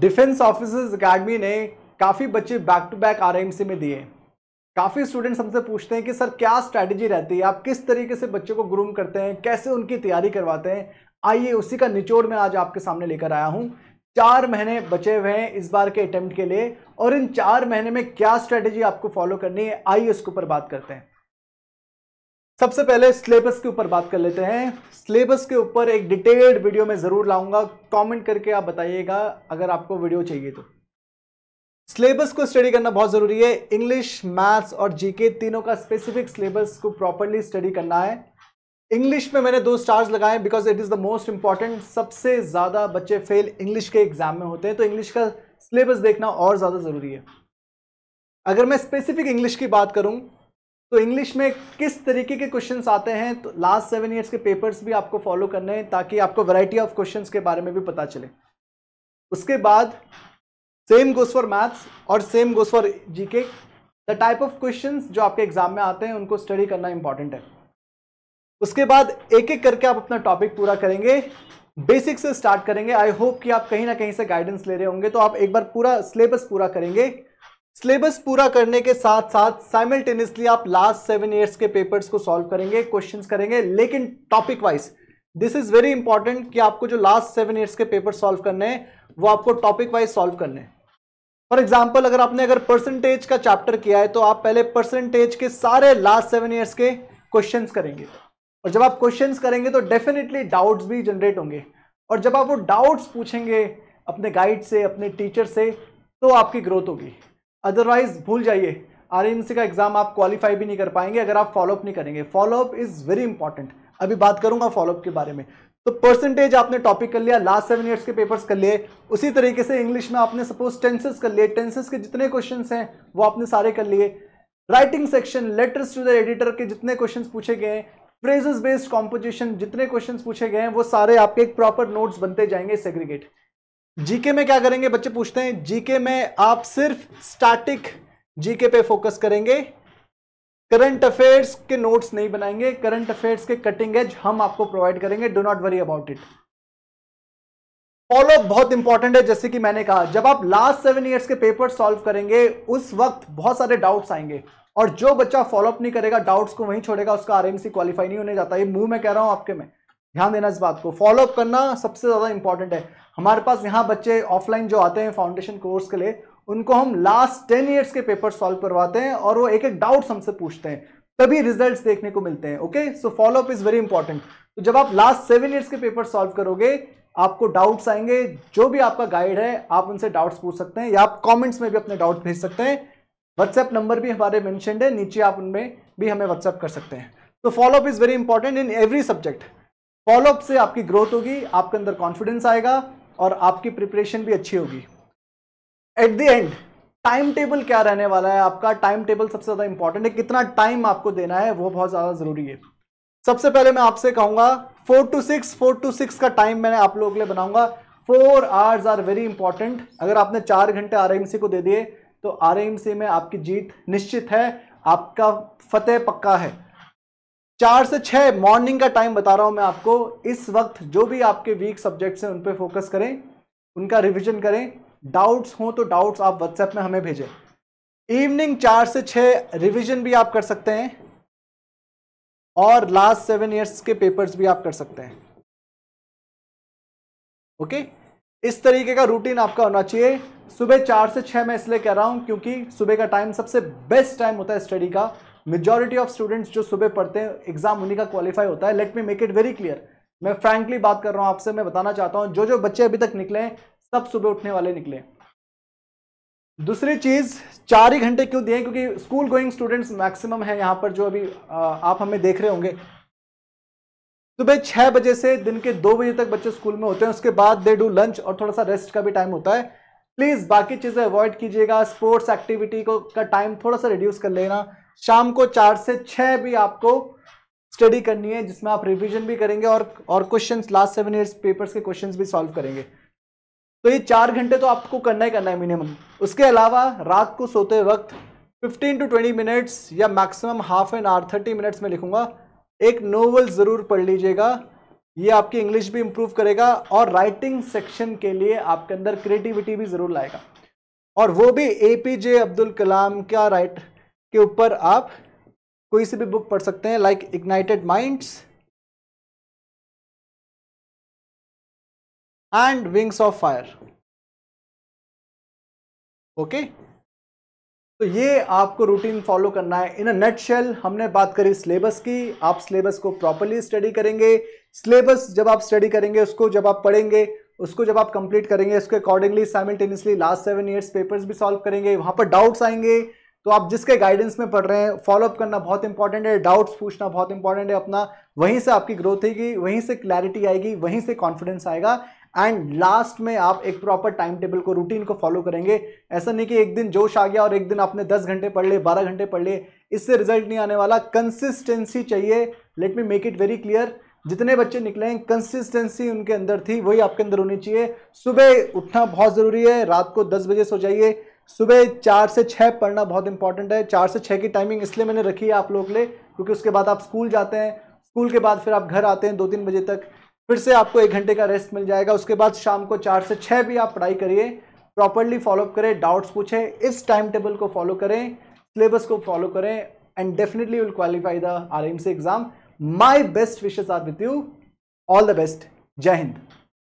Defence officers academy ने काफ़ी बच्चे बैक टू बैक आर में दिए काफ़ी स्टूडेंट्स हमसे पूछते हैं कि सर क्या स्ट्रैटेजी रहती है आप किस तरीके से बच्चों को ग्रूम करते हैं कैसे उनकी तैयारी करवाते हैं आइए उसी का निचोड़ मैं आज आपके सामने लेकर आया हूँ चार महीने बचे हुए हैं इस बार के अटैम्प्ट के लिए और इन चार महीने में क्या स्ट्रैटेजी आपको फॉलो करनी है आइए उसके ऊपर बात करते हैं सबसे पहले सिलेबस के ऊपर बात कर लेते हैं सिलेबस के ऊपर एक डिटेल्ड वीडियो में ज़रूर लाऊंगा कमेंट करके आप बताइएगा अगर आपको वीडियो चाहिए तो सिलेबस को स्टडी करना बहुत ज़रूरी है इंग्लिश मैथ्स और जीके तीनों का स्पेसिफिक सिलेबस को प्रॉपरली स्टडी करना है इंग्लिश में मैंने दो स्टार्स लगाए because it is the most important सबसे ज़्यादा बच्चे फेल इंग्लिश के एग्जाम में होते हैं तो इंग्लिश का सिलेबस देखना और ज़्यादा ज़रूरी है अगर मैं स्पेसिफिक इंग्लिश की बात करूँ तो इंग्लिश में किस तरीके के क्वेश्चन आते हैं तो लास्ट सेवन ईयर्स के पेपर्स भी आपको फॉलो करने हैं ताकि आपको वैरायटी ऑफ क्वेश्चंस के बारे में भी पता चले उसके बाद सेम गोज फॉर मैथ्स और same goes for GK the type of question जो आपके एग्जाम में आते हैं उनको स्टडी करना इंपॉर्टेंट है उसके बाद एक एक करके आप अपना टॉपिक पूरा करेंगे बेसिक से स्टार्ट करेंगे आई होप कि आप कहीं ना कहीं से गाइडेंस ले रहे होंगे तो आप एक बार पूरा सिलेबस पूरा करेंगे सिलेबस पूरा करने के साथ साथ साइमल्टेनियसली आप लास्ट सेवन ईयर्स के पेपर्स को सॉल्व करेंगे क्वेश्चन करेंगे लेकिन topic wise this is very important कि आपको जो लास्ट सेवन ईयर्स के पेपर सॉल्व करने हैं वो आपको टॉपिक वाइज सॉल्व करने हैं फॉर एग्जाम्पल अगर आपने अगर परसेंटेज का चैप्टर किया है तो आप पहले परसेंटेज के सारे लास्ट सेवन ईयर्स के क्वेश्चन करेंगे और जब आप क्वेश्चन करेंगे तो डेफिनेटली डाउट्स भी जनरेट होंगे और जब आप वो डाउट्स पूछेंगे अपने गाइड से अपने टीचर से तो आपकी ग्रोथ होगी अदरवाइज भूल जाइए आर का एग्ज़ाम आप क्वालिफाई भी नहीं कर पाएंगे अगर आप फॉलोअप नहीं करेंगे फॉलोअप इज़ वेरी इंपॉर्टेंट अभी बात करूंगा फॉलोअप के बारे में तो परसेंटेज आपने टॉपिक कर लिया लास्ट सेवन ईयर्स के पेपर्स कर लिए उसी तरीके से इंग्लिश में आपने सपोज टेंसेस कर लिए टेंसेस के जितने क्वेश्चन हैं वो आपने सारे कर लिए writing section letters to the editor के जितने क्वेश्चन पूछे गए हैं फ्रेजेस बेस्ड कॉम्पोजिशन जितने क्वेश्चन पूछे गए हैं वो सारे आपके एक प्रॉपर नोट्स बनते जाएंगे सेग्रीगेट जीके में क्या करेंगे बच्चे पूछते हैं जीके में आप सिर्फ स्टैटिक जीके पे फोकस करेंगे करंट अफेयर्स के नोट्स नहीं बनाएंगे करंट अफेयर्स के कटिंग एज हम आपको प्रोवाइड करेंगे do not worry about it follow बहुत इंपॉर्टेंट है जैसे कि मैंने कहा जब आप लास्ट सेवन ईयर्स के पेपर सॉल्व करेंगे उस वक्त बहुत सारे डाउट्स आएंगे और जो बच्चा फॉलोअप नहीं करेगा डाउट्स को वहीं छोड़ेगा उसका आरएमसी क्वालिफाई नहीं होने जाता ये मुंह में कह रहा हूं आपके में ध्यान देना इस बात को फॉलोअप करना सबसे ज़्यादा इंपॉर्टेंट है हमारे पास यहाँ बच्चे ऑफलाइन जो आते हैं फाउंडेशन कोर्स के लिए उनको हम लास्ट टेन ईयर्स के पेपर सॉल्व करवाते हैं और वो एक एक डाउट्स हमसे पूछते हैं तभी रिजल्ट्स देखने को मिलते हैं okay so follow up is very important तो जब आप लास्ट सेवन ईयर्स के पेपर सॉल्व करोगे आपको डाउट्स आएंगे जो भी आपका गाइड है आप उनसे डाउट्स पूछ सकते हैं या आप कमेंट्स में भी अपने डाउट भेज सकते हैं व्हाट्सएप नंबर भी हमारे मैंशनड है नीचे आप उनमें भी हमें व्हाट्सएप कर सकते हैं तो follow up is very important in every subject follow up से आपकी ग्रोथ होगी आपके अंदर कॉन्फिडेंस आएगा और आपकी प्रिपरेशन भी अच्छी होगी at the end time table क्या रहने वाला है आपका टाइम टेबल सबसे ज़्यादा इंपॉर्टेंट है कितना टाइम आपको देना है वो बहुत ज़्यादा ज़रूरी है सबसे पहले मैं आपसे कहूंगा four two six four two six का टाइम मैंने आप लोगों के लिए बनाऊंगा four hours are very important अगर आपने चार घंटे आर को दे दिए तो आर में आपकी जीत निश्चित है आपका फतेह पक्का है चार से छः मॉर्निंग का टाइम बता रहा हूँ मैं आपको इस वक्त जो भी आपके वीक सब्जेक्ट्स हैं उन पर फोकस करें उनका रिविजन करें डाउट्स हों तो डाउट्स आप व्हाट्सएप में हमें भेजें इवनिंग चार से छः रिविजन भी आप कर सकते हैं और लास्ट सेवन ईयर्स के पेपर्स भी आप कर सकते हैं ओके okay? इस तरीके का रूटीन आपका होना चाहिए सुबह चार से छः मैं इसलिए कह रहा हूँ क्योंकि सुबह का टाइम सबसे बेस्ट टाइम होता है स्टडी का मेजोरिटी ऑफ स्टूडेंट्स जो सुबह पढ़ते हैं एग्जाम उन्हीं का क्वालिफाई होता है let me make it very clear मैं फ्रेंकली बात कर रहा हूँ आपसे मैं बताना चाहता हूँ जो जो बच्चे अभी तक निकले हैं सब सुबह उठने वाले निकले दूसरी चीज़ चार ही घंटे क्यों दिए क्योंकि स्कूल गोइंग स्टूडेंट्स मैक्सिमम है यहाँ पर जो अभी आप हमें देख रहे होंगे सुबह छह बजे से दिन के दो बजे तक बच्चे स्कूल में होते हैं उसके बाद दे डू लंच और थोड़ा सा रेस्ट का भी टाइम होता है प्लीज़ बाकी चीज़ें अवॉइड कीजिएगा स्पोर्ट्स एक्टिविटी को का टाइम थोड़ा सा रिड्यूस कर लेना शाम को चार से छः भी आपको स्टडी करनी है जिसमें आप रिवीजन भी करेंगे और और question last seven years papers के क्वेश्चन भी सॉल्व करेंगे तो ये चार घंटे तो आपको करना ही करना है मिनिमम उसके अलावा रात को सोते वक्त 15 टू 20 मिनट्स या maximum half an hour 30 minutes में लिखूंगा एक नोवेल ज़रूर पढ़ लीजिएगा ये आपकी इंग्लिश भी इम्प्रूव करेगा और राइटिंग सेक्शन के लिए आपके अंदर क्रिएटिविटी भी ज़रूर लाएगा और वो भी ए पी जे अब्दुल कलाम का राइट के ऊपर आप कोई से भी बुक पढ़ सकते हैं like Ignited Minds and Wings of Fire okay तो ये आपको रूटीन फॉलो करना है इन अ नटशेल हमने बात करी सिलेबस की आप सिलेबस को प्रॉपरली स्टडी करेंगे सिलेबस जब आप स्टडी करेंगे उसको जब आप पढ़ेंगे उसको जब आप कंप्लीट करेंगे उसके accordingly simultaneously last seven years papers भी सॉल्व करेंगे वहां पर डाउट्स आएंगे तो आप जिसके गाइडेंस में पढ़ रहे हैं फॉलोअप करना बहुत इंपॉर्टेंट है डाउट्स पूछना बहुत इंपॉर्टेंट है अपना वहीं से आपकी ग्रोथ होगी वहीं से क्लैरिटी आएगी वहीं से कॉन्फिडेंस आएगा एंड लास्ट में आप एक प्रॉपर टाइम टेबल को रूटीन को फॉलो करेंगे ऐसा नहीं कि एक दिन जोश आ गया और एक दिन आपने 10 घंटे पढ़ लिए 12 घंटे पढ़ लिए इससे रिजल्ट नहीं आने वाला कंसिस्टेंसी चाहिए let me make it very clear जितने बच्चे निकले हैं कंसिस्टेंसी उनके अंदर थी वही आपके अंदर होनी चाहिए सुबह उठना बहुत ज़रूरी है रात को दस बजे सो जाइए सुबह चार से छः पढ़ना बहुत इंपॉर्टेंट है चार से छः की टाइमिंग इसलिए मैंने रखी है आप लोग के लिए क्योंकि उसके बाद आप स्कूल जाते हैं स्कूल के बाद फिर आप घर आते हैं दो तीन बजे तक फिर से आपको एक घंटे का रेस्ट मिल जाएगा उसके बाद शाम को चार से छः भी आप पढ़ाई करिए प्रॉपरली फॉलोअप करें डाउट्स पूछें इस टाइम टेबल को फॉलो करें सिलेबस को फॉलो करें and definitely will qualify their exam my best wishes are with you all the best जय हिंद